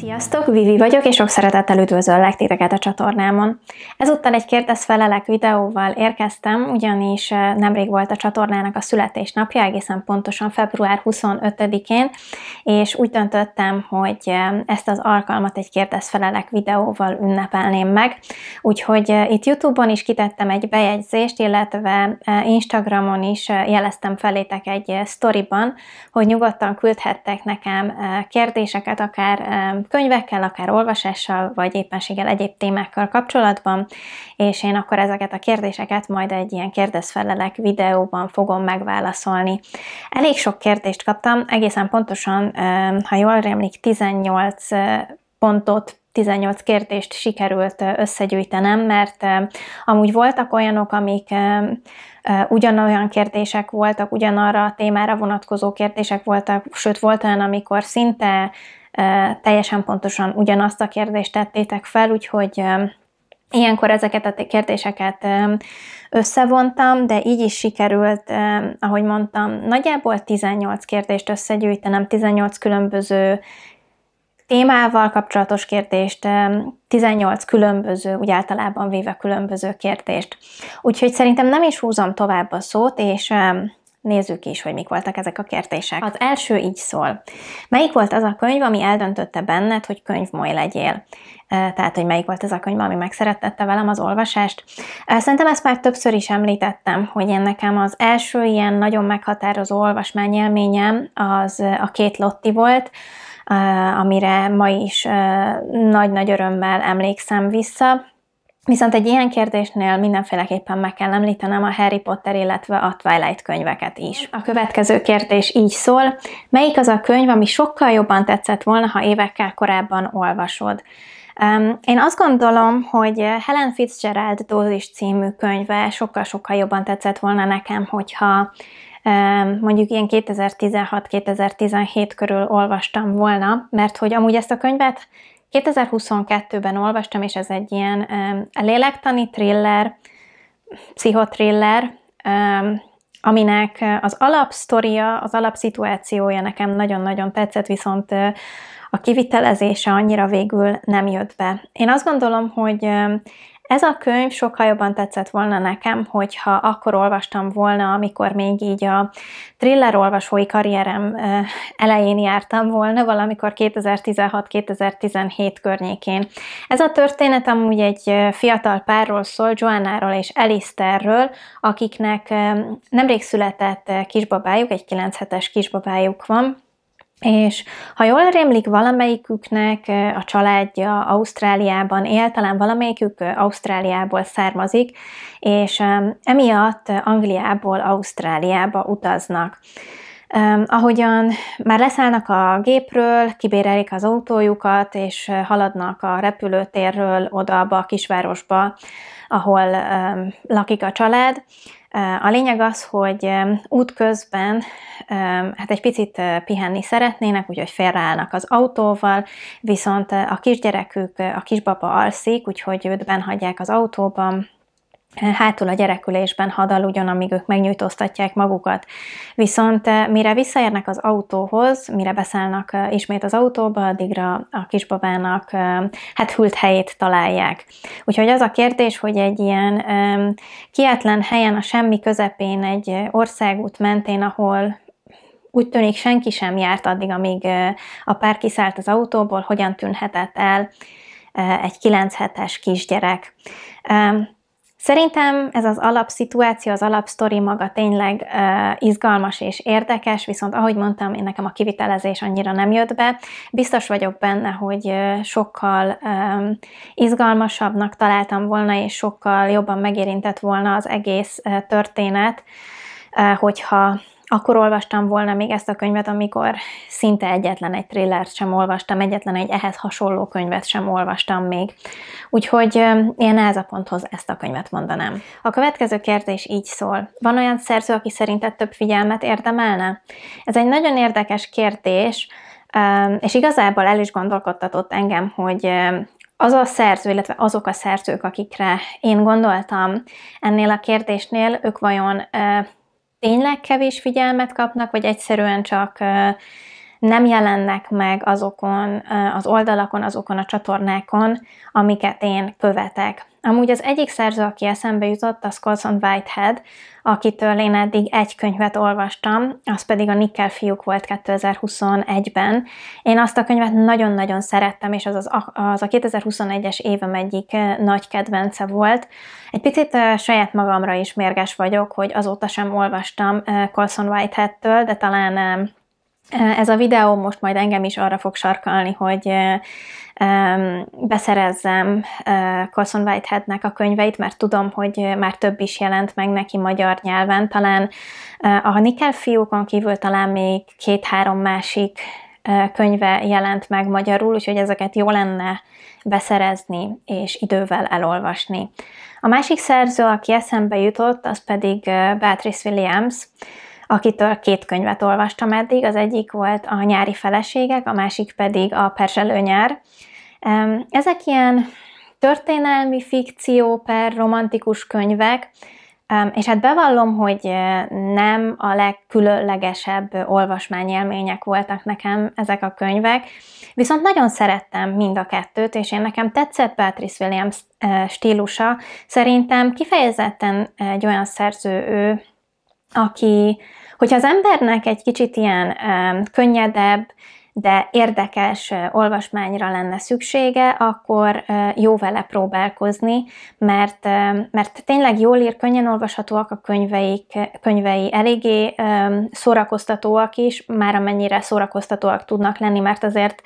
Sziasztok, Vivi vagyok, és sok szeretettel üdvözöllek titeket a csatornámon. Ezúttal egy kérdez felelek videóval érkeztem, ugyanis eh, nemrég volt a csatornának a születésnapja, egészen pontosan február 25-én, és úgy döntöttem, hogy eh, ezt az alkalmat egy kérdez felelek videóval ünnepelném meg. Úgyhogy eh, itt YouTube-on is kitettem egy bejegyzést, illetve Instagramon is jeleztem felétek egy sztoriban, hogy nyugodtan küldhettek nekem kérdéseket, akár könyvekkel, akár olvasással, vagy éppenséggel egyéb témákkal kapcsolatban, és én akkor ezeket a kérdéseket majd egy ilyen kérdezfelelek videóban fogom megválaszolni. Elég sok kérdést kaptam, egészen pontosan, ha jól rémlik, 18 pontot 18 kérdést sikerült összegyűjtenem, mert amúgy voltak olyanok, amik ugyanolyan kérdések voltak, ugyanarra a témára vonatkozó kérdések voltak, sőt volt olyan, amikor szinte teljesen pontosan ugyanazt a kérdést tettétek fel, úgyhogy Ilyenkor ezeket a kérdéseket összevontam, de így is sikerült, ahogy mondtam, nagyjából 18 kérdést összegyűjtenem, 18 különböző témával kapcsolatos kérdést, 18 különböző, úgy általában véve különböző kérdést. Úgyhogy szerintem nem is húzom tovább a szót, és Nézzük is, hogy mik voltak ezek a kérdések. Az első így szól. Melyik volt az a könyv, ami eldöntötte benned, hogy könyvmoly legyél? Tehát, hogy melyik volt ez a könyv, ami megszerettette velem az olvasást. Szerintem ezt már többször is említettem, hogy én nekem az első ilyen nagyon meghatározó olvasmányélményem az a két Lotti volt, amire ma is nagy-nagy örömmel emlékszem vissza. Viszont egy ilyen kérdésnél mindenféleképpen meg kell említenem a Harry Potter, illetve a Twilight könyveket is. A következő kérdés így szól, melyik az a könyv, ami sokkal jobban tetszett volna, ha évekkel korábban olvasod? Um, én azt gondolom, hogy Helen Fitzgerald Dózis című könyve sokkal-sokkal jobban tetszett volna nekem, hogyha mondjuk ilyen 2016-2017 körül olvastam volna, mert hogy amúgy ezt a könyvet 2022-ben olvastam, és ez egy ilyen um, lélektani thriller, pszichotriller, um, aminek eh, az alapsztoria, az alapszituációja nekem nagyon-nagyon tetszett, viszont eh, a kivitelezése annyira végül nem jött be. Én azt gondolom, hogy ez a könyv sokkal jobban tetszett volna nekem, hogyha akkor olvastam volna, amikor még így a thriller olvasói karrierem elején jártam volna, valamikor 2016-2017 környékén. Ez a történet amúgy egy fiatal párról szól, Joannáról és Elisterről, akiknek nemrég született kisbabájuk, egy 9 hetes kisbabájuk van, és ha jól rémlik, valamelyiküknek a családja Ausztráliában él, talán valamelyikük Ausztráliából származik, és emiatt Angliából Ausztráliába utaznak. ahogyan már leszállnak a gépről, kibérelik az autójukat, és haladnak a repülőtérről oda a kisvárosba, ahol lakik a család, a lényeg az, hogy útközben hát egy picit eh, pihenni szeretnének, úgyhogy félreállnak az autóval, viszont eh, a kisgyerekük, eh, a kisbaba alszik, úgyhogy őt benhagyják az autóban, hátul a gyerekülésben hadal ugyan, amíg ők megnyújtóztatják magukat. Viszont eh, mire visszaérnek az autóhoz, mire beszállnak eh, ismét az autóba, addigra a kisbabának eh, hát hült helyét találják. Úgyhogy az a kérdés, hogy egy ilyen kietlen helyen, a semmi közepén, egy országút mentén, ahol úgy tűnik senki sem járt addig, amíg a pár kiszállt az autóból, hogyan tűnhetett el egy 9 hetes kisgyerek. Szerintem ez az alapszituáció, az alapsztori maga tényleg uh, izgalmas és érdekes, viszont ahogy mondtam, én nekem a kivitelezés annyira nem jött be. Biztos vagyok benne, hogy uh, sokkal um, izgalmasabbnak találtam volna, és sokkal jobban megérintett volna az egész uh, történet, uh, hogyha akkor olvastam volna még ezt a könyvet, amikor szinte egyetlen egy trillert sem olvastam, egyetlen egy ehhez hasonló könyvet sem olvastam még. Úgyhogy én ez a ponthoz ezt a könyvet mondanám. A következő kérdés így szól. Van olyan szerző, aki szerinted több figyelmet érdemelne? Ez egy nagyon érdekes kérdés, és igazából el is gondolkodtatott engem, hogy az a szerző, illetve azok a szerzők, akikre én gondoltam ennél a kérdésnél, ők vajon tényleg kevés figyelmet kapnak, vagy egyszerűen csak nem jelennek meg azokon az oldalakon, azokon a csatornákon, amiket én követek. Amúgy az egyik szerző, aki eszembe jutott, az Colson Whitehead, akitől én eddig egy könyvet olvastam, az pedig a Nickel fiúk volt 2021-ben. Én azt a könyvet nagyon-nagyon szerettem, és az, az, az a 2021-es évem egyik nagy kedvence volt. Egy picit saját magamra is mérges vagyok, hogy azóta sem olvastam Colson Whitehead-től, de talán ez a videó most majd engem is arra fog sarkalni, hogy beszerezzem Colson Whiteheadnek a könyveit, mert tudom, hogy már több is jelent meg neki magyar nyelven. Talán a Nickel fiúkon kívül talán még két-három másik könyve jelent meg magyarul, úgyhogy ezeket jó lenne beszerezni és idővel elolvasni. A másik szerző, aki eszembe jutott, az pedig Beatrice Williams, akitől két könyvet olvastam eddig, az egyik volt a Nyári feleségek, a másik pedig a Perselő nyár. Ezek ilyen történelmi fikció per romantikus könyvek, és hát bevallom, hogy eh, nem a legkülönlegesebb olvasmányélmények voltak nekem ezek a könyvek, viszont nagyon szerettem mind a kettőt, és én nekem tetszett Patrice Williams eh, stílusa. Szerintem kifejezetten egy olyan szerző ő, aki, hogyha az embernek egy kicsit ilyen könnyedebb, de érdekes olvasmányra lenne szüksége, akkor jó vele próbálkozni, mert, mert tényleg jól ír, könnyen olvashatóak a könyveik, könyvei, eléggé szórakoztatóak is, már amennyire szórakoztatóak tudnak lenni, mert azért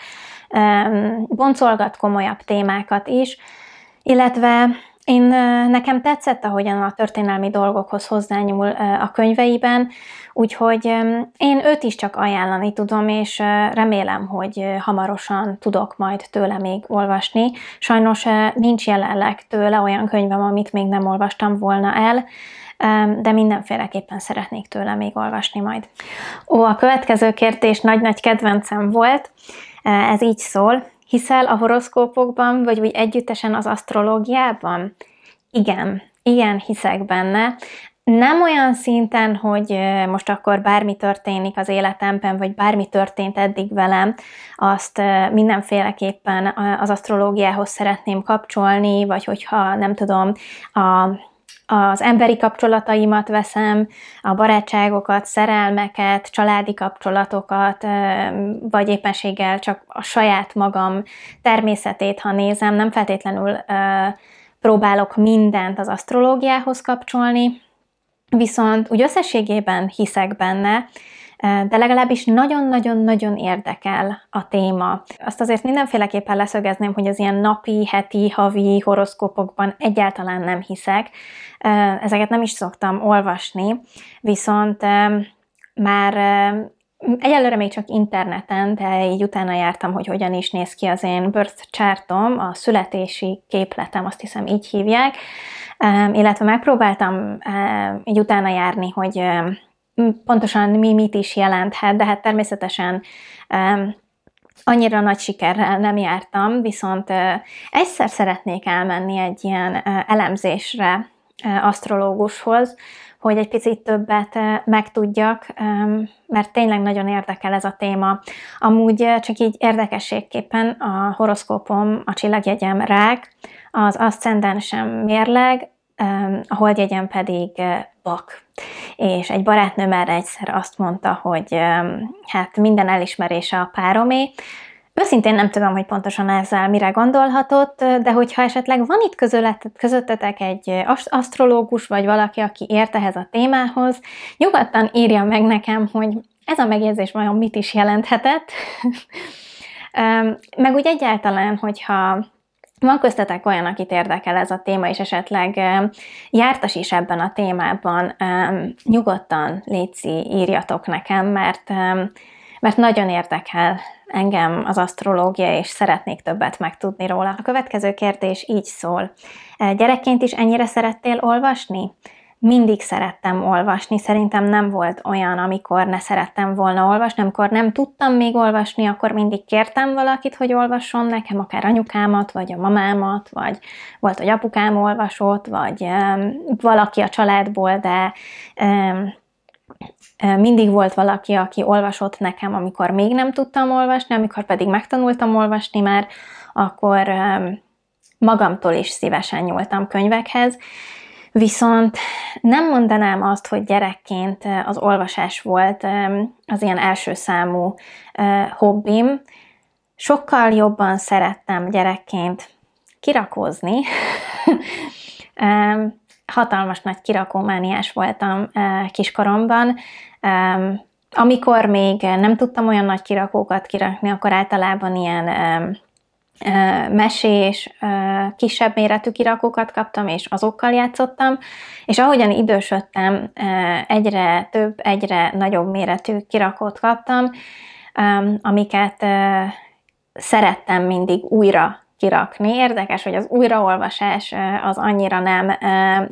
boncolgat komolyabb témákat is, illetve én nekem tetszett, ahogyan a történelmi dolgokhoz hozzányúl a könyveiben, úgyhogy én őt is csak ajánlani tudom, és remélem, hogy hamarosan tudok majd tőle még olvasni. Sajnos nincs jelenleg tőle olyan könyvem, amit még nem olvastam volna el, de mindenféleképpen szeretnék tőle még olvasni majd. Ó, a következő kérdés nagy-nagy kedvencem volt, ez így szól. Hiszel a horoszkópokban, vagy úgy együttesen az asztrológiában? Igen, igen, hiszek benne. Nem olyan szinten, hogy most akkor bármi történik az életemben, vagy bármi történt eddig velem, azt mindenféleképpen az asztrológiához szeretném kapcsolni, vagy hogyha nem tudom, a az emberi kapcsolataimat veszem, a barátságokat, szerelmeket, családi kapcsolatokat, vagy éppenséggel csak a saját magam természetét, ha nézem, nem feltétlenül próbálok mindent az asztrológiához kapcsolni, viszont úgy összességében hiszek benne, de legalábbis nagyon-nagyon-nagyon érdekel a téma. Azt azért mindenféleképpen leszögezném, hogy az ilyen napi, heti, havi horoszkópokban egyáltalán nem hiszek. Ezeket nem is szoktam olvasni, viszont már Egyelőre még csak interneten, de így utána jártam, hogy hogyan is néz ki az én birth chartom, a születési képletem, azt hiszem így hívják, illetve megpróbáltam így utána járni, hogy pontosan mi mit is jelenthet, de hát természetesen annyira nagy sikerrel nem jártam, viszont egyszer szeretnék elmenni egy ilyen elemzésre asztrológushoz, hogy egy picit többet megtudjak, mert tényleg nagyon érdekel ez a téma. Amúgy csak így érdekességképpen a horoszkópom, a csillagjegyem rák, az aszcendensem mérleg, a holdjegyen pedig vak. Eh, És egy barátnőm erre egyszer azt mondta, hogy hát minden elismerése a páromé, Őszintén nem tudom, hogy pontosan ezzel mire gondolhatott, de hogyha esetleg van itt közöttetek egy eh, asztrológus, vagy valaki, aki ért ehhez a témához, nyugodtan írja meg nekem, hogy ez a megjegyzés vajon mit is jelenthetett, meg úgy egyáltalán, hogyha van köztetek olyan, akit érdekel ez a téma, és esetleg jártas is ebben a témában, nyugodtan léci írjatok nekem, mert, mert nagyon érdekel engem az asztrológia, és szeretnék többet megtudni róla. A következő kérdés így szól. Gyerekként is ennyire szerettél olvasni? mindig szerettem olvasni. Szerintem nem volt olyan, amikor ne szerettem volna olvasni. Amikor nem tudtam még olvasni, akkor mindig kértem valakit, hogy olvasson nekem, akár anyukámat, vagy a mamámat, vagy volt, hogy apukám olvasott, vagy um, valaki a családból, de um, mindig volt valaki, aki olvasott nekem, amikor még nem tudtam olvasni, amikor pedig megtanultam olvasni már, akkor um, magamtól is szívesen nyúltam könyvekhez, Viszont nem mondanám azt, hogy gyerekként az olvasás volt az ilyen első számú hobbim. Sokkal jobban szerettem gyerekként kirakozni. Hatalmas nagy kirakómániás voltam kiskoromban. Amikor még nem tudtam olyan nagy kirakókat kirakni, akkor általában ilyen mesés, kisebb méretű kirakókat kaptam, és azokkal játszottam, és ahogyan idősödtem, egyre több, egyre nagyobb méretű kirakót kaptam, amiket szerettem mindig újra kirakni. Érdekes, hogy az újraolvasás az annyira nem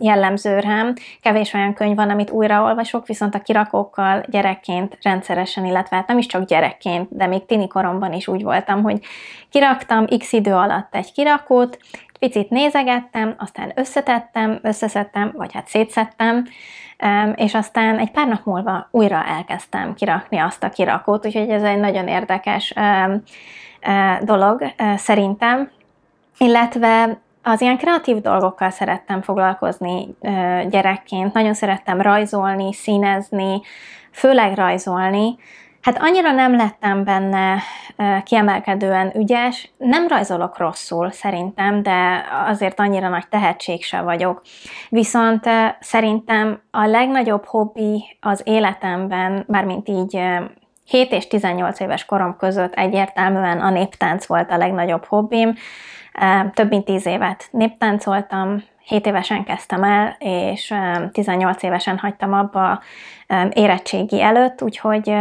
jellemző rám. Kevés olyan könyv van, amit újraolvasok, viszont a kirakókkal gyerekként rendszeresen, illetve hát nem is csak gyerekként, de még tini koromban is úgy voltam, hogy kiraktam x idő alatt egy kirakót, picit nézegettem, aztán összetettem, összeszedtem, vagy hát szétszettem, és aztán egy pár nap múlva újra elkezdtem kirakni azt a kirakót, úgyhogy ez egy nagyon érdekes dolog szerintem, illetve az ilyen kreatív dolgokkal szerettem foglalkozni gyerekként. Nagyon szerettem rajzolni, színezni, főleg rajzolni. Hát annyira nem lettem benne kiemelkedően ügyes, nem rajzolok rosszul szerintem, de azért annyira nagy tehetség se vagyok. Viszont szerintem a legnagyobb hobbi az életemben, mármint így 7 és 18 éves korom között egyértelműen a néptánc volt a legnagyobb hobbim. Több mint tíz évet néptáncoltam, 7 évesen kezdtem el, és 18 évesen hagytam abba érettségi előtt, úgyhogy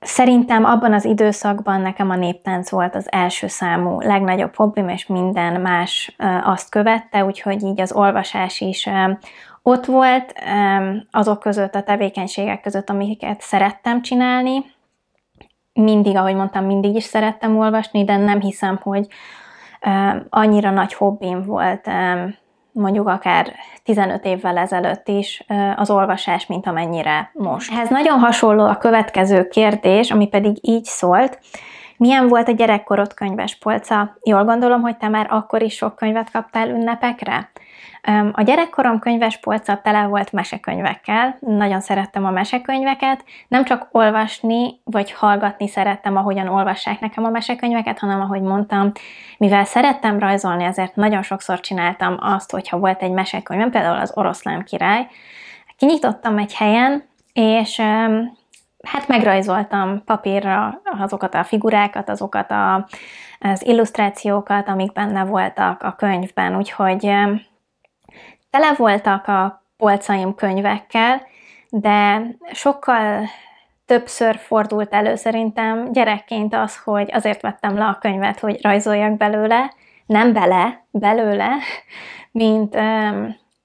szerintem abban az időszakban nekem a néptánc volt az első számú, legnagyobb hobbim, és minden más azt követte, úgyhogy így az olvasás is ott volt azok között, a tevékenységek között, amiket szerettem csinálni. Mindig, ahogy mondtam, mindig is szerettem olvasni, de nem hiszem, hogy Annyira nagy hobbim volt mondjuk akár 15 évvel ezelőtt is az olvasás, mint amennyire most. Ehhez nagyon hasonló a következő kérdés, ami pedig így szólt. Milyen volt a gyerekkorod könyves polca? Jól gondolom, hogy te már akkor is sok könyvet kaptál ünnepekre? A gyerekkorom könyvespolca tele volt mesekönyvekkel, nagyon szerettem a mesekönyveket, nem csak olvasni vagy hallgatni szerettem, ahogyan olvassák nekem a mesekönyveket, hanem ahogy mondtam, mivel szerettem rajzolni, ezért nagyon sokszor csináltam azt, hogyha volt egy mesekönyvem, például az oroszlán király, kinyitottam egy helyen, és hát megrajzoltam papírra azokat a figurákat, azokat a, az illusztrációkat, amik benne voltak a könyvben, úgyhogy Tele voltak a polcaim könyvekkel, de sokkal többször fordult elő szerintem gyerekként az, hogy azért vettem le a könyvet, hogy rajzoljak belőle, nem bele, belőle, mint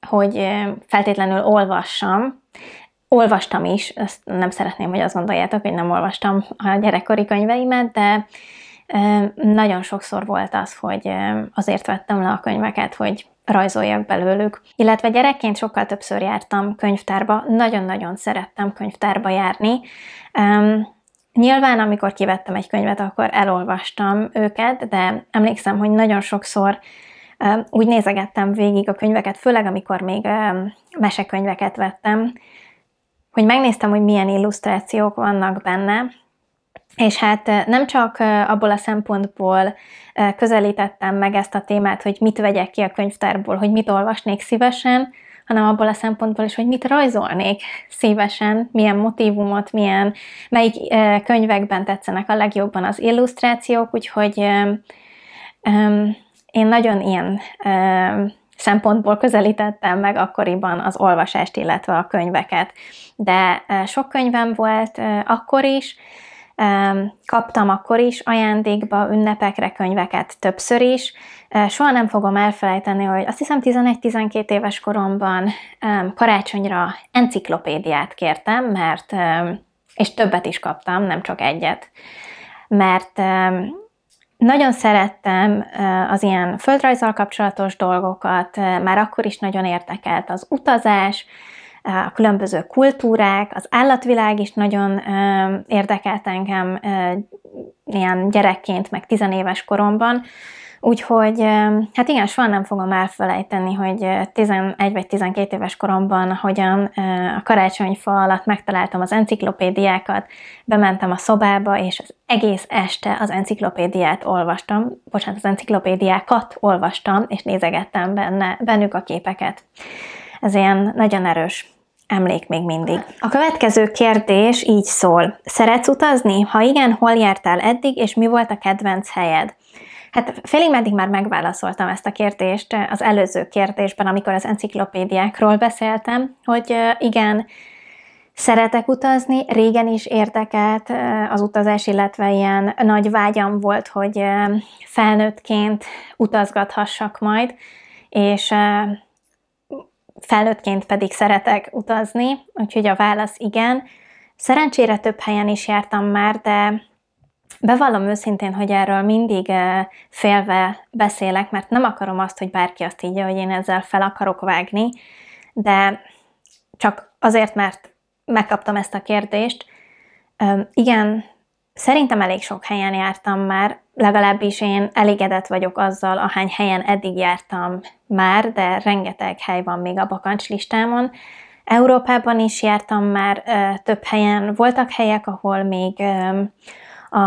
hogy feltétlenül olvassam. Olvastam is, ezt nem szeretném, hogy azt gondoljátok, hogy nem olvastam a gyerekkori könyveimet, de nagyon sokszor volt az, hogy azért vettem le a könyveket, hogy rajzoljak belőlük. Illetve gyerekként sokkal többször jártam könyvtárba, nagyon-nagyon szerettem könyvtárba járni. Nyilván, amikor kivettem egy könyvet, akkor elolvastam őket, de emlékszem, hogy nagyon sokszor úgy nézegettem végig a könyveket, főleg amikor még mesekönyveket vettem, hogy megnéztem, hogy milyen illusztrációk vannak benne, és hát nem csak abból a szempontból közelítettem meg ezt a témát, hogy mit vegyek ki a könyvtárból, hogy mit olvasnék szívesen, hanem abból a szempontból is, hogy mit rajzolnék szívesen, milyen motívumot, milyen, melyik könyvekben tetszenek a legjobban az illusztrációk, úgyhogy én nagyon ilyen szempontból közelítettem meg akkoriban az olvasást, illetve a könyveket. De sok könyvem volt akkor is, kaptam akkor is ajándékba, ünnepekre könyveket többször is. Soha nem fogom elfelejteni, hogy azt hiszem 11-12 éves koromban karácsonyra enciklopédiát kértem, mert és többet is kaptam, nem csak egyet. Mert nagyon szerettem az ilyen földrajzal kapcsolatos dolgokat, már akkor is nagyon érdekelt az utazás, a különböző kultúrák, az állatvilág is nagyon érdekelt engem ilyen gyerekként, meg tizenéves koromban, Úgyhogy, hát igen, soha nem fogom elfelejteni, hogy 11 vagy 12 éves koromban hogyan a karácsonyfa alatt megtaláltam az enciklopédiákat, bementem a szobába, és az egész este az enciklopédiát olvastam, bocsánat, az enciklopédiákat olvastam, és nézegettem benne, bennük a képeket. Ez ilyen nagyon erős emlék még mindig. A következő kérdés így szól. Szeretsz utazni? Ha igen, hol jártál eddig, és mi volt a kedvenc helyed? Hát félig meddig már megválaszoltam ezt a kérdést az előző kérdésben, amikor az enciklopédiákról beszéltem, hogy igen, szeretek utazni, régen is érdekelt az utazás, illetve ilyen nagy vágyam volt, hogy felnőttként utazgathassak majd, és felnőttként pedig szeretek utazni, úgyhogy a válasz igen. Szerencsére több helyen is jártam már, de bevallom őszintén, hogy erről mindig eh, félve beszélek, mert nem akarom azt, hogy bárki azt így, hogy én ezzel fel akarok vágni, de csak azért, mert megkaptam ezt a kérdést. Igen, Szerintem elég sok helyen jártam már, legalábbis én elégedett vagyok azzal, ahány helyen eddig jártam már, de rengeteg hely van még a bakancslistámon. Európában is jártam már több helyen, voltak helyek, ahol még a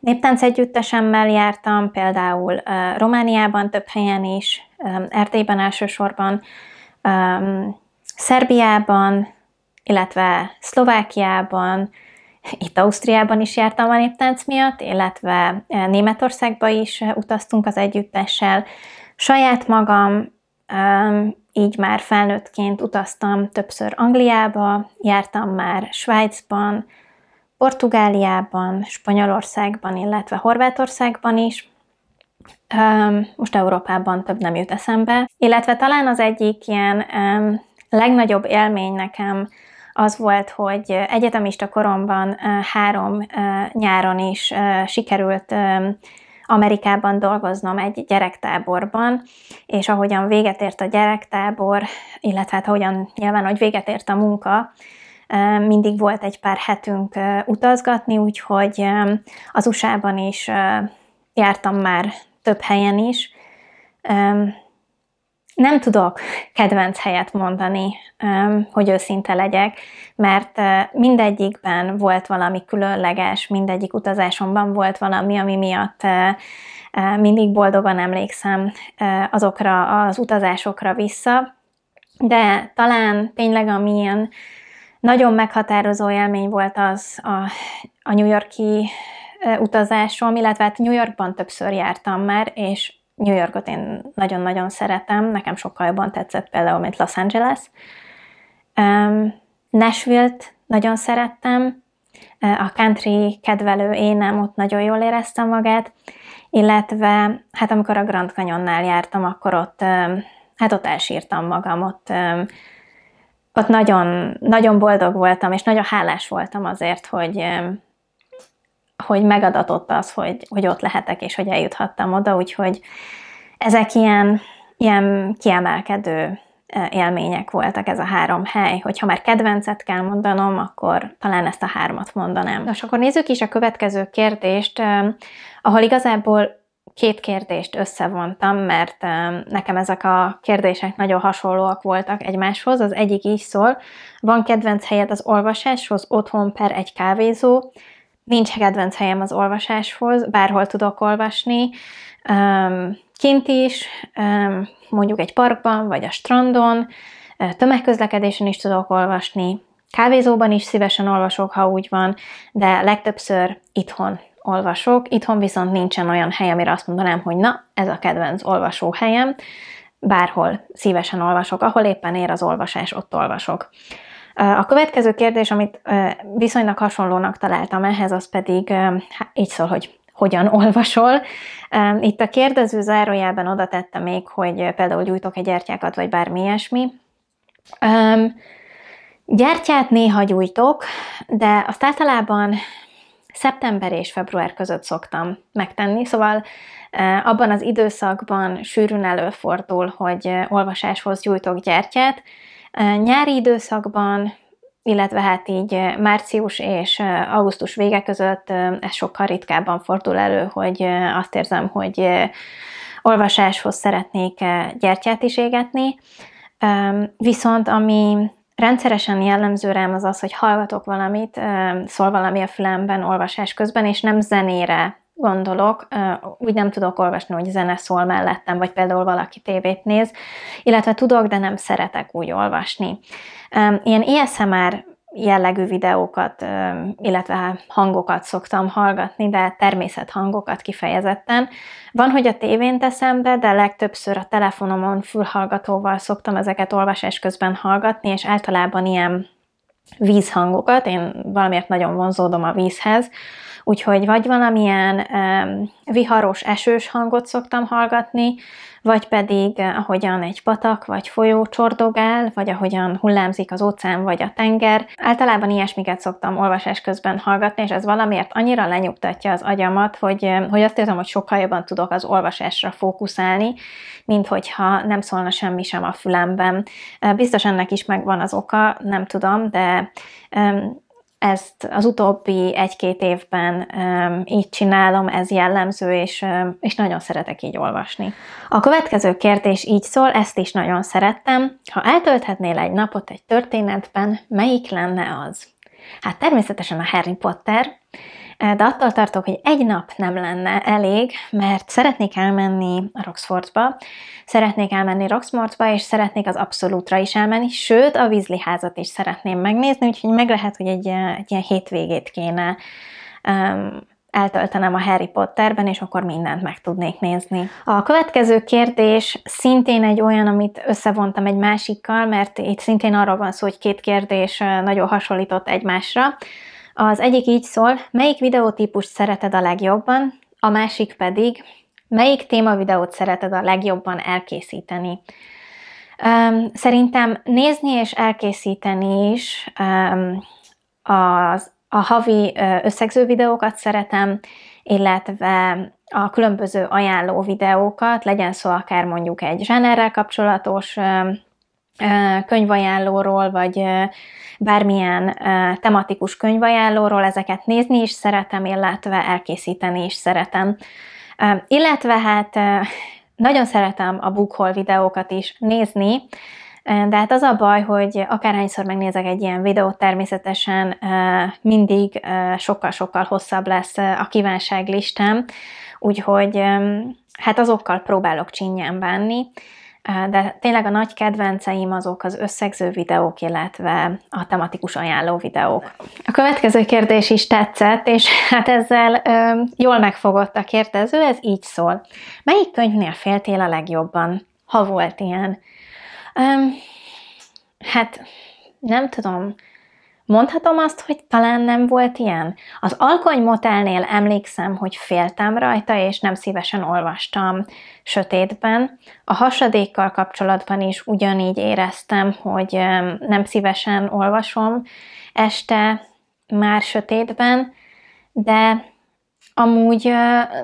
néptánc együttesemmel jártam, például Romániában több helyen is, Erdélyben elsősorban, Szerbiában, illetve Szlovákiában, itt Ausztriában is jártam a néptánc miatt, illetve e, Németországba is e, utaztunk az együttessel. Saját magam e, így már felnőttként utaztam többször Angliába, jártam már Svájcban, Portugáliában, Spanyolországban, illetve Horvátországban is. Most Európában több nem jut eszembe. Illetve talán az egyik ilyen legnagyobb élmény nekem az volt, hogy egyetemista koromban három nyáron is sikerült Amerikában dolgoznom egy gyerektáborban, és ahogyan véget ért a gyerektábor, illetve hát ahogyan nyilván, hogy véget ért a munka, mindig volt egy pár hetünk utazgatni, úgyhogy az USA-ban is jártam már több helyen is, nem tudok kedvenc helyet mondani, hogy őszinte legyek, mert mindegyikben volt valami különleges, mindegyik utazásomban volt valami, ami miatt mindig boldogan emlékszem azokra az utazásokra vissza, de talán tényleg amilyen nagyon meghatározó élmény volt az a, a New Yorki utazásom, illetve hát New Yorkban többször jártam már, és New Yorkot én nagyon-nagyon szeretem, nekem sokkal jobban tetszett például, mint Los Angeles. Um, Nashville-t nagyon szerettem, a country kedvelő énem ott nagyon jól éreztem magát, illetve hát amikor a Grand Canyonnál jártam, akkor ott, hát ott elsírtam magam, ott, ott nagyon, nagyon boldog voltam, és nagyon hálás voltam azért, hogy, hogy megadatott az, hogy, hogy ott lehetek, és hogy eljuthattam oda, úgyhogy ezek ilyen, ilyen kiemelkedő e, élmények voltak ez a három hely. Hogyha már kedvencet kell mondanom, akkor talán ezt a hármat mondanám. Nos, akkor nézzük is a következő kérdést, e, ahol igazából két kérdést összevontam, mert e, nekem ezek a kérdések nagyon hasonlóak voltak egymáshoz. Az egyik így szól, van kedvenc helyed az olvasáshoz otthon per egy kávézó, Nincs kedvenc helyem az olvasáshoz, bárhol tudok olvasni, kint is, mondjuk egy parkban, vagy a strandon, tömegközlekedésen is tudok olvasni, kávézóban is szívesen olvasok, ha úgy van, de legtöbbször itthon olvasok. Itthon viszont nincsen olyan hely, amire azt mondanám, hogy na, ez a kedvenc olvasóhelyem. Bárhol szívesen olvasok, ahol éppen ér az olvasás, ott olvasok. A következő kérdés, amit viszonylag hasonlónak találtam ehhez, az pedig hát, így szól, hogy hogyan olvasol. Itt a kérdező zárójában oda tette még, hogy például gyújtok egy gyertyákat, vagy bármi ilyesmi. Gyertyát néha gyújtok, de azt általában szeptember és február között szoktam megtenni, szóval abban az időszakban sűrűn előfordul, hogy olvasáshoz gyújtok gyertyát, Nyári időszakban, illetve hát így március és augusztus vége között ez sokkal ritkábban fordul elő, hogy azt érzem, hogy olvasáshoz szeretnék gyertyát is égetni. Viszont ami rendszeresen jellemző rám az az, hogy hallgatok valamit, szól valami a fülemben olvasás közben, és nem zenére gondolok, úgy nem tudok olvasni, hogy zene szól mellettem, vagy például valaki tévét néz, illetve tudok, de nem szeretek úgy olvasni. Ilyen ASMR jellegű videókat, illetve hangokat szoktam hallgatni, de természet hangokat kifejezetten. Van, hogy a tévén teszem be, de legtöbbször a telefonomon fülhallgatóval szoktam ezeket olvasás közben hallgatni, és általában ilyen vízhangokat, én valamiért nagyon vonzódom a vízhez, Úgyhogy vagy valamilyen um, viharos, esős hangot szoktam hallgatni, vagy pedig eh, ahogyan egy patak vagy folyó csordogál, vagy ahogyan hullámzik az óceán vagy a tenger. Általában ilyesmiket szoktam olvasás közben hallgatni, és ez valamiért annyira lenyugtatja az agyamat, hogy, hogy azt érzem, hogy sokkal jobban tudok az olvasásra fókuszálni, mint hogyha nem szólna semmi sem a fülemben. Eh, biztos ennek is megvan az oka, nem tudom, de ezt az utóbbi egy-két évben um, így csinálom, ez jellemző, és, um, és nagyon szeretek így olvasni. A következő kérdés így szól, ezt is nagyon szerettem. Ha eltölthetnél egy napot egy történetben, melyik lenne az? Hát természetesen a Harry Potter, de attól tartok, hogy egy nap nem lenne elég, mert szeretnék elmenni a Roxfordba, szeretnék elmenni Roxmortba, és szeretnék az Abszolútra is elmenni, sőt, a Weasley házat is szeretném megnézni, úgyhogy meg lehet, hogy egy, eh, egy ilyen hétvégét kéne um, eltöltenem a Harry Potterben, és akkor mindent meg tudnék nézni. A következő kérdés szintén egy olyan, amit összevontam egy másikkal, mert itt szintén arról van szó, hogy két kérdés eh, nagyon hasonlított egymásra. Az egyik így szól, melyik videótípust szereted a legjobban, a másik pedig, melyik témavideót szereted a legjobban elkészíteni. Um, szerintem nézni és elkészíteni is um, az, a havi összegző videókat szeretem, illetve a különböző ajánló videókat, legyen szó akár mondjuk egy zsánerrel kapcsolatos könyvajánlóról, vagy bármilyen tematikus könyvajánlóról, ezeket nézni is szeretem, illetve elkészíteni is szeretem. Illetve hát nagyon szeretem a bookhol videókat is nézni, de hát az a baj, hogy akárhányszor megnézek egy ilyen videót, természetesen mindig sokkal-sokkal hosszabb lesz a kívánságlistám, úgyhogy hát azokkal próbálok csinyán bánni de tényleg a nagy kedvenceim azok az összegző videók, illetve a tematikus ajánló videók. A következő kérdés is tetszett, és hát ezzel ö, jól megfogott a kérdező, ez így szól. Melyik könyvnél féltél a legjobban, ha volt ilyen? Ö, hát nem tudom, Mondhatom azt, hogy talán nem volt ilyen? Az Alkony Motelnél emlékszem, hogy féltem rajta, és nem szívesen olvastam sötétben. A hasadékkal kapcsolatban is ugyanígy éreztem, hogy nem szívesen olvasom este már sötétben, de Amúgy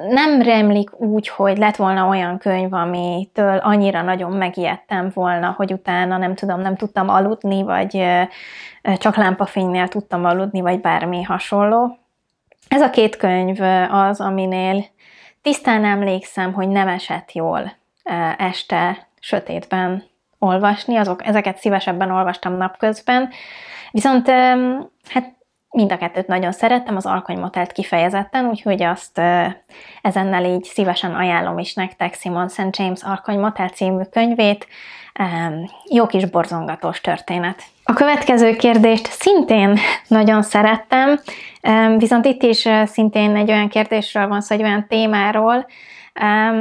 nem remlik úgy, hogy lett volna olyan könyv, amitől annyira nagyon megijedtem volna, hogy utána nem tudom, nem tudtam aludni, vagy csak lámpafénynél tudtam aludni, vagy bármi hasonló. Ez a két könyv az, aminél tisztán emlékszem, hogy nem esett jól este sötétben olvasni, azok, ezeket szívesebben olvastam napközben, viszont hát Mind a kettőt nagyon szerettem, az alkony Motelt kifejezetten, úgyhogy azt ezennel így szívesen ajánlom is nektek Simon St. James alkony Motel című könyvét. Jó kis borzongatós történet. A következő kérdést szintén nagyon szerettem, viszont itt is szintén egy olyan kérdésről van szó, egy olyan témáról,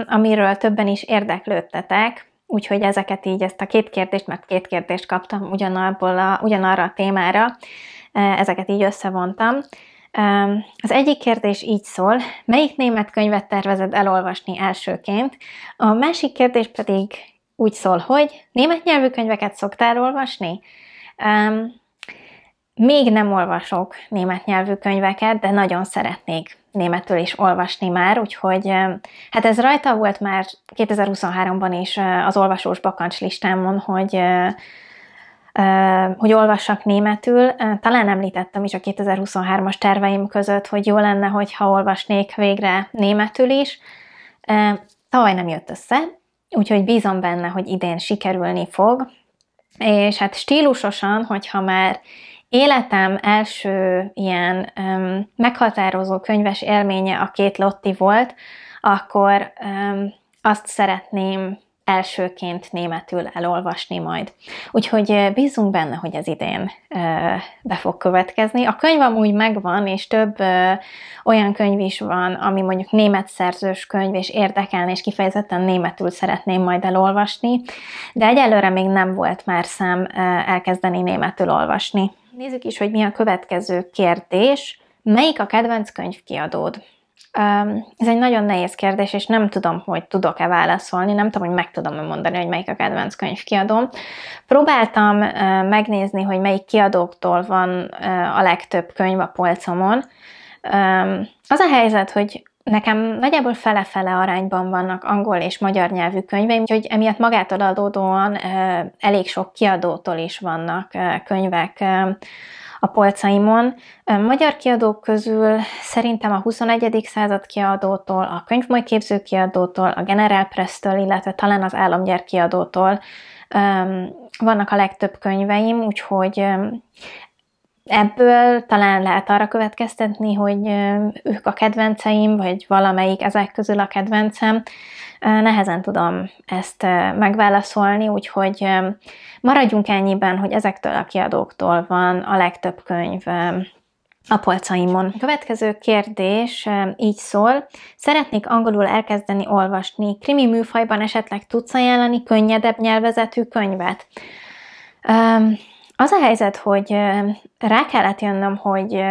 amiről többen is érdeklődtetek, úgyhogy ezeket így, ezt a két kérdést, mert két kérdést kaptam a, ugyanarra a témára, ezeket így összevontam. Az egyik kérdés így szól, melyik német könyvet tervezed elolvasni elsőként? A másik kérdés pedig úgy szól, hogy német nyelvű könyveket szoktál olvasni? Még nem olvasok német nyelvű könyveket, de nagyon szeretnék németül is olvasni már, úgyhogy hát ez rajta volt már 2023-ban is az olvasós bakancs listámon, hogy hogy olvassak németül. Talán említettem is a 2023-as terveim között, hogy jó lenne, hogyha olvasnék végre németül is. Tavaly nem jött össze, úgyhogy bízom benne, hogy idén sikerülni fog. És hát stílusosan, hogyha már életem első ilyen meghatározó könyves élménye a két Lotti volt, akkor azt szeretném elsőként németül elolvasni majd. Úgyhogy bízunk benne, hogy ez idén be fog következni. A könyv amúgy megvan, és több olyan könyv is van, ami mondjuk német szerzős könyv, és érdekelne, és kifejezetten németül szeretném majd elolvasni, de egyelőre még nem volt már szám elkezdeni németül olvasni. Nézzük is, hogy mi a következő kérdés. Melyik a kedvenc könyvkiadód? Ez egy nagyon nehéz kérdés, és nem tudom, hogy tudok-e válaszolni, nem tudom, hogy meg tudom-e mondani, hogy melyik a kedvenc könyv kiadom. Próbáltam megnézni, hogy melyik kiadóktól van a legtöbb könyv a polcomon. Az a helyzet, hogy nekem nagyjából fele-fele arányban vannak angol és magyar nyelvű könyveim, úgyhogy emiatt magától adódóan elég sok kiadótól is vannak könyvek a polcaimon. Magyar kiadók közül szerintem a 21. század kiadótól, a könyvmai képző kiadótól, a General Press-től, illetve talán az államgyár kiadótól vannak a legtöbb könyveim, úgyhogy Ebből talán lehet arra következtetni, hogy ők a kedvenceim, vagy valamelyik ezek közül a kedvencem. Nehezen tudom ezt megválaszolni, úgyhogy maradjunk ennyiben, hogy ezektől a kiadóktól van a legtöbb könyv a polcaimon. A következő kérdés így szól. Szeretnék angolul elkezdeni olvasni. Krimi műfajban esetleg tudsz ajánlani könnyedebb nyelvezetű könyvet? Um, az a helyzet, hogy rá kellett jönnöm, hogy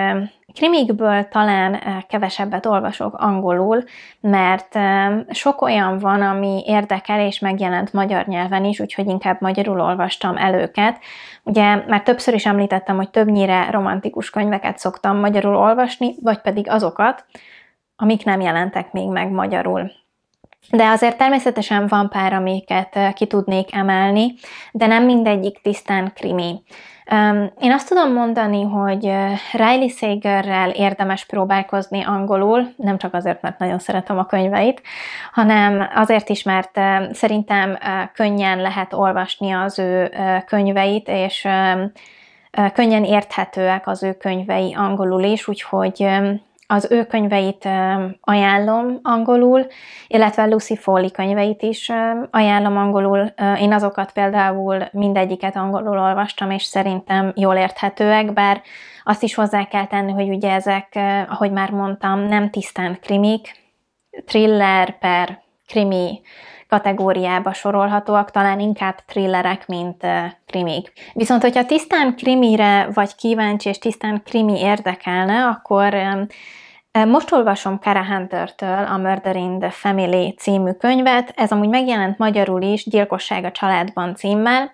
krimikből talán kevesebbet olvasok angolul, mert sok olyan van, ami érdekel és megjelent magyar nyelven is, úgyhogy inkább magyarul olvastam el őket. Ugye már többször is említettem, hogy többnyire romantikus könyveket szoktam magyarul olvasni, vagy pedig azokat, amik nem jelentek még meg magyarul. De azért természetesen van pár, amiket ki tudnék emelni, de nem mindegyik tisztán krimi. Én azt tudom mondani, hogy Riley Sagerrel érdemes próbálkozni angolul, nem csak azért, mert nagyon szeretem a könyveit, hanem azért is, mert szerintem könnyen lehet olvasni az ő könyveit, és könnyen érthetőek az ő könyvei angolul is, úgyhogy az ő könyveit ajánlom angolul, illetve Lucy Foley könyveit is ajánlom angolul. Én azokat például mindegyiket angolul olvastam, és szerintem jól érthetőek, bár azt is hozzá kell tenni, hogy ugye ezek, ahogy már mondtam, nem tisztán krimik, thriller per krimi kategóriába sorolhatóak, talán inkább thrillerek, mint krimik. Viszont, hogyha tisztán krimire vagy kíváncsi, és tisztán krimi érdekelne, akkor most olvasom Kara Hunter-től a Murder in the Family című könyvet, ez amúgy megjelent magyarul is, Gyilkosság a családban címmel,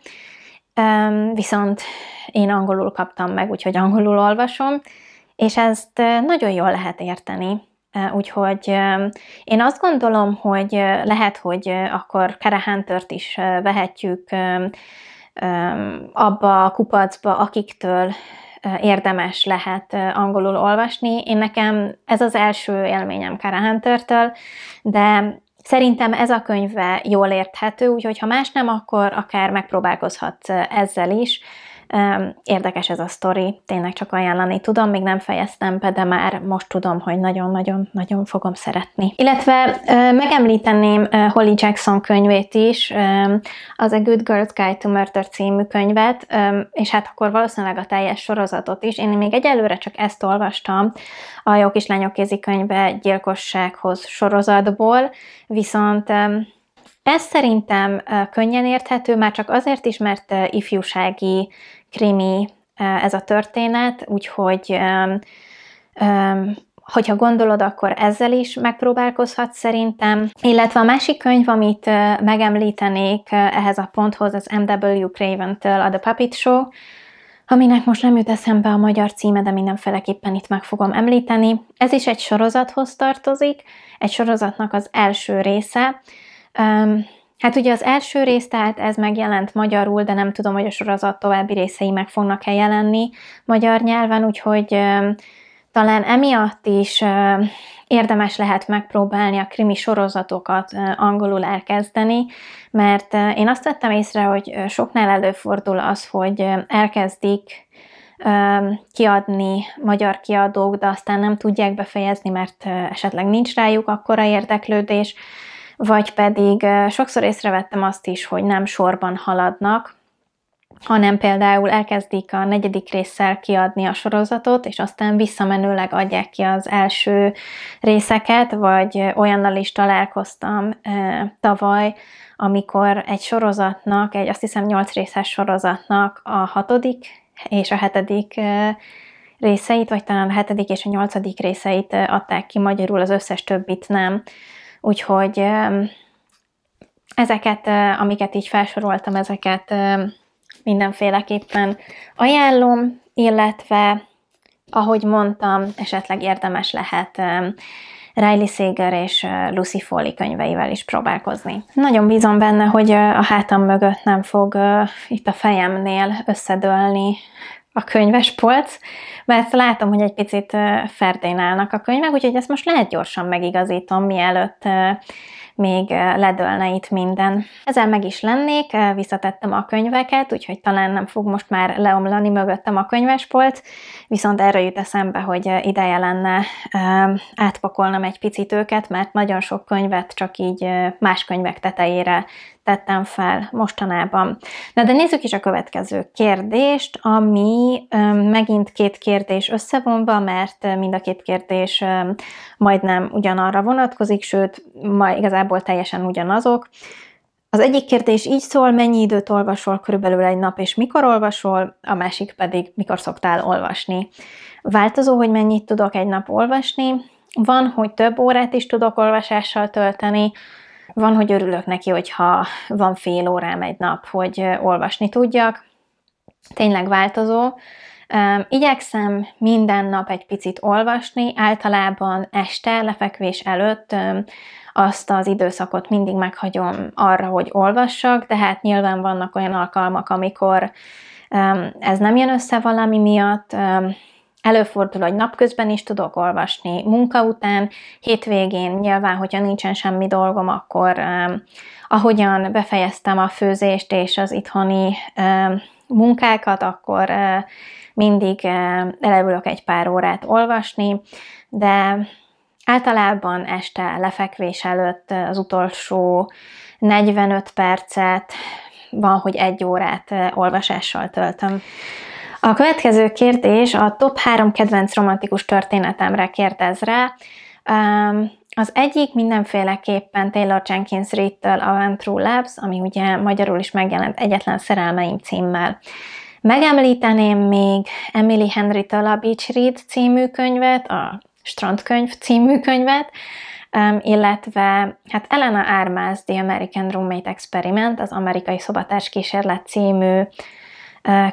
viszont én angolul kaptam meg, úgyhogy angolul olvasom, és ezt nagyon jól lehet érteni. Úgyhogy én azt gondolom, hogy lehet, hogy akkor Kara Hunter-t is vehetjük abba a kupacba, akiktől érdemes lehet angolul olvasni. Én nekem ez az első élményem Kara Huntertől, de Szerintem ez a könyve jól érthető, úgyhogy ha más nem, akkor akár megpróbálkozhat ezzel is. Érdekes ez a sztori, tényleg csak ajánlani tudom, még nem fejeztem be, de már most tudom, hogy nagyon-nagyon-nagyon fogom szeretni. Illetve megemlíteném Holly Jackson könyvét is, az A Good Girl's Guide to Murder című könyvet, és hát akkor valószínűleg a teljes sorozatot is. Én még egyelőre csak ezt olvastam a Jó Kislányok kézikönyve gyilkossághoz sorozatból, viszont ez szerintem könnyen érthető, már csak azért is, mert ifjúsági krimi ez a történet, úgyhogy hogyha gondolod, akkor ezzel is megpróbálkozhat szerintem. Illetve a másik könyv, amit megemlítenék ehhez a ponthoz, az M.W. Craven-től a The Puppet Show, aminek most nem jut eszembe a magyar címe, de mindenféleképpen itt meg fogom említeni. Ez is egy sorozathoz tartozik, egy sorozatnak az első része, Um, hát ugye az első rész, tehát ez megjelent magyarul, de nem tudom, hogy a sorozat további részei meg fognak-e jelenni magyar nyelven, úgyhogy um, talán emiatt is um, érdemes lehet megpróbálni a krimi sorozatokat angolul elkezdeni, mert én azt vettem észre, hogy soknál előfordul az, hogy elkezdik kiadni magyar kiadók, de aztán nem tudják befejezni, mert esetleg nincs rájuk akkora érdeklődés, vagy pedig sokszor észrevettem azt is, hogy nem sorban haladnak, hanem például elkezdik a negyedik résszel kiadni a sorozatot, és aztán visszamenőleg adják ki az első részeket, vagy olyannal is találkoztam tavaly, amikor egy sorozatnak, egy azt hiszem nyolc részes sorozatnak a hatodik és a hetedik részeit, vagy talán a hetedik és a nyolcadik részeit adták ki magyarul, az összes többit nem. Úgyhogy ezeket, eh, amiket így felsoroltam, ezeket mindenféleképpen ajánlom, illetve, ahogy mondtam, esetleg érdemes lehet Riley Sager és eh, Lucy Foley könyveivel is próbálkozni. Nagyon bízom benne, hogy eh, a hátam mögött nem fog itt a fejemnél összedőlni a könyvespolc, mert látom, hogy egy picit ferdén állnak a könyvek, úgyhogy ezt most lehet gyorsan megigazítom, mielőtt még ledölne itt minden. Ezzel meg is lennék, visszatettem a könyveket, úgyhogy talán nem fog most már leomlani mögöttem a könyvespolt, viszont erre jut eszembe, hogy ideje lenne átpakolnom egy picit őket, mert nagyon sok könyvet csak így más könyvek tetejére tettem fel mostanában. Na de nézzük is a következő kérdést, ami megint két kérdés összevonva, mert mind a két kérdés majdnem ugyanarra vonatkozik, sőt, ma igazából teljesen ugyanazok. Az egyik kérdés így szól, mennyi időt olvasol körülbelül egy nap, és mikor olvasol, a másik pedig, mikor szoktál olvasni. Változó, hogy mennyit tudok egy nap olvasni, van, hogy több órát is tudok olvasással tölteni, van, hogy örülök neki, hogyha van fél órám egy nap, hogy olvasni tudjak. Tényleg változó. Igyekszem minden nap egy picit olvasni, általában este, lefekvés előtt azt az időszakot mindig meghagyom arra, hogy olvassak, de hát nyilván vannak olyan alkalmak, amikor ez nem jön össze valami miatt, Előfordul, hogy napközben is tudok olvasni, munka után, hétvégén nyilván, hogyha nincsen semmi dolgom, akkor um, ahogyan befejeztem a főzést és az itthoni um, munkákat, akkor uh, mindig uh, elevülök egy pár órát olvasni, de általában este lefekvés előtt uh, az utolsó 45 percet, van, hogy egy órát uh, olvasással töltöm. A következő kérdés a top 3 kedvenc romantikus történetemre kérdez rá. Az egyik mindenféleképpen Taylor Jenkins Reid-től a Van True Labs, ami ugye magyarul is megjelent egyetlen szerelmeim címmel. Megemlíteném még Emily Henry-től a Beach Read című könyvet, a Strandkönyv című könyvet, illetve hát Elena Armas The American Roommate Experiment, az amerikai szobatárs kísérlet című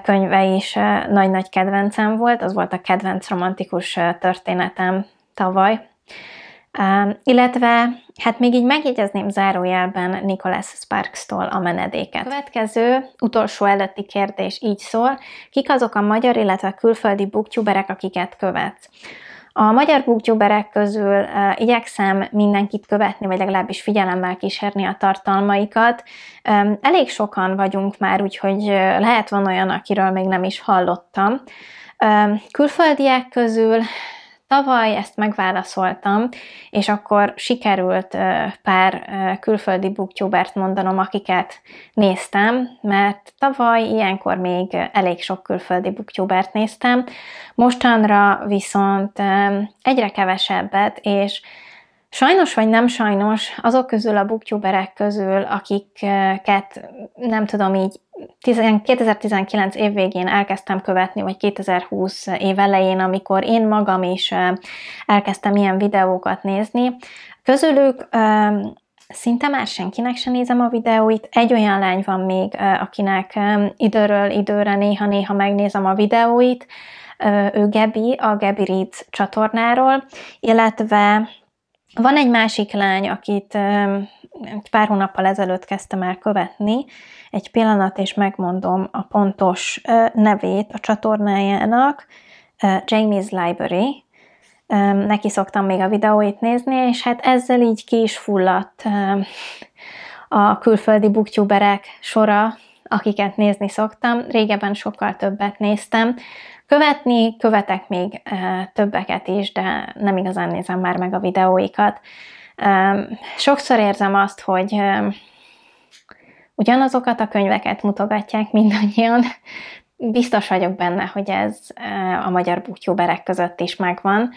könyve is nagy-nagy kedvencem volt, az volt a kedvenc romantikus történetem tavaly. Illetve, hát még így megjegyezném zárójelben Nicholas Sparks-tól a menedéket. A Következő, utolsó előtti kérdés így szól, kik azok a magyar, illetve külföldi booktuberek, akiket követsz? A magyar booktuberek közül uh, igyekszem mindenkit követni, vagy legalábbis figyelemmel kísérni a tartalmaikat. Um, elég sokan vagyunk már, úgyhogy lehet van olyan, akiről még nem is hallottam. Um, külföldiek közül tavaly, ezt megválaszoltam, és akkor sikerült pár külföldi booktubert mondanom, akiket néztem, mert tavaly ilyenkor még elég sok külföldi booktubert néztem, mostanra viszont egyre kevesebbet, és Sajnos vagy nem sajnos, azok közül a booktuberek közül, akiket nem tudom így 2019 év végén elkezdtem követni, vagy 2020 év elején, amikor én magam is elkezdtem ilyen videókat nézni, közülük szinte már senkinek sem nézem a videóit. Egy olyan lány van még, akinek időről időre néha-néha megnézem a videóit, ő Gebi, a Gebi Reads csatornáról, illetve van egy másik lány, akit pár hónappal ezelőtt kezdtem el követni, egy pillanat, és megmondom a pontos nevét a csatornájának, Jamie's Library, neki szoktam még a videóit nézni, és hát ezzel így ki is fulladt a külföldi booktuberek sora, akiket nézni szoktam. Régebben sokkal többet néztem, követni, követek még eh, többeket is, de nem igazán nézem már meg a videóikat. Sokszor érzem azt, hogy ugyanazokat a könyveket mutogatják mindannyian, biztos vagyok benne, hogy ez eh, a magyar youtuberek között is megvan,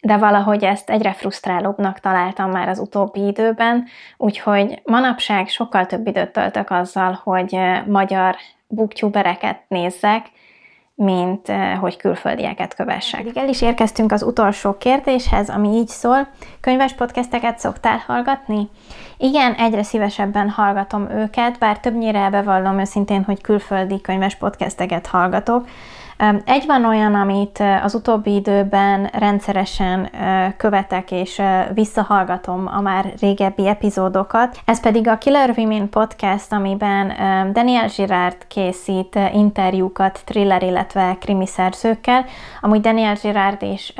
de valahogy ezt egyre frusztrálóbbnak találtam már az utóbbi időben, úgyhogy manapság sokkal több időt töltök azzal, hogy eh, magyar booktubereket nézzek, mint eh, hogy külföldieket kövessek. Pedig el is érkeztünk az utolsó kérdéshez, ami így szól. Könyves podcasteket szoktál hallgatni? Igen, egyre szívesebben hallgatom őket, bár többnyire bevallom őszintén, hogy külföldi könyves podcasteket hallgatok, egy van olyan, amit eh, az utóbbi időben rendszeresen eh, követek és eh, visszahallgatom a már régebbi epizódokat, ez pedig a Killer Women podcast, amiben Daniel Girard készít interjúkat thriller, illetve krimi szerzőkkel. Amúgy Daniel Girard is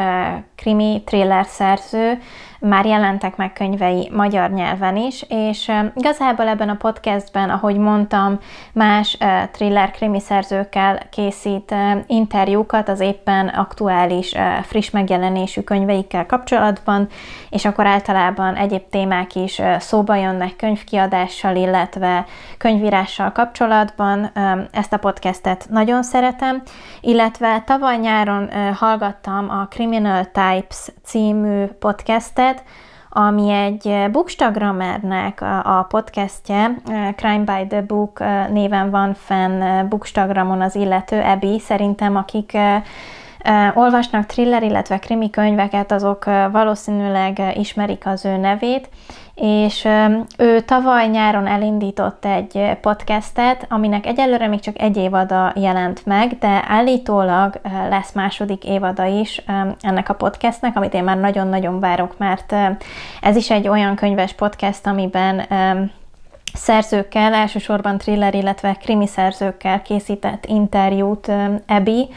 krimi, thriller szerző, már jelentek meg könyvei magyar nyelven is, és igazából ebben a podcastben, ahogy mondtam, más thriller krimi szerzőkkel készít interjúkat az éppen aktuális, friss megjelenésű könyveikkel kapcsolatban, és akkor általában egyéb témák is szóba jönnek könyvkiadással, illetve könyvírással kapcsolatban. Ezt a podcastet nagyon szeretem, illetve tavaly nyáron hallgattam a Criminal Types című podcastet, kötetet, ami egy eh, bookstagramernek a podcastje, eh, Crime by the Book eh, néven van fenn bookstagramon az illető, Ebi szerintem, akik olvasnak thriller, illetve krimi könyveket, azok valószínűleg ismerik az ő nevét, és ő tavaly nyáron elindított egy podcastet, aminek egyelőre még csak egy évada jelent meg, de állítólag lesz második évada is ennek a podcastnek, amit én már nagyon-nagyon várok, mert ez is egy olyan könyves podcast, amiben szerzőkkel, elsősorban thriller, illetve krimi szerzőkkel készített interjút Ebi,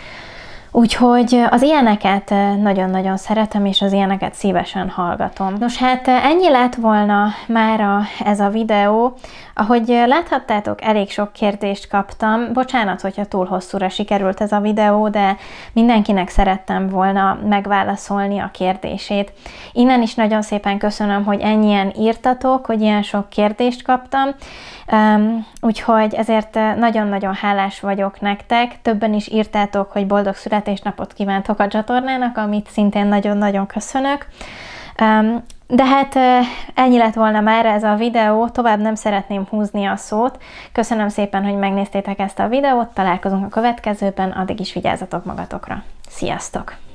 Úgyhogy az ilyeneket nagyon-nagyon szeretem, és az ilyeneket szívesen hallgatom. Nos hát ennyi lett volna már ez a videó. Ahogy láthattátok, elég sok kérdést kaptam. Bocsánat, hogyha túl hosszúra sikerült ez a videó, de mindenkinek szerettem volna megválaszolni a kérdését. Innen is nagyon szépen köszönöm, hogy ennyien írtatok, hogy ilyen sok kérdést kaptam, Um, úgyhogy ezért eh, nagyon-nagyon hálás vagyok nektek. Többen is írtátok, hogy boldog születésnapot kívántok a csatornának, amit szintén nagyon-nagyon köszönök. Um, de hát eh, ennyi lett volna már ez a videó, tovább nem szeretném húzni a szót. Köszönöm szépen, hogy megnéztétek ezt a videót, találkozunk a következőben, addig is vigyázzatok magatokra. Sziasztok!